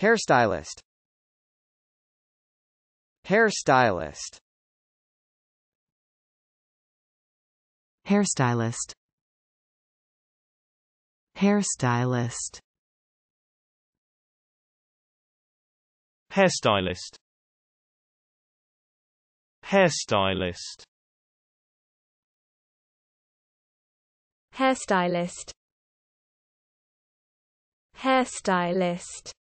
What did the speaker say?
Hairstylist Hairstylist Hairstylist Hairstylist Hairstylist Hairstylist Hairstylist Hairstylist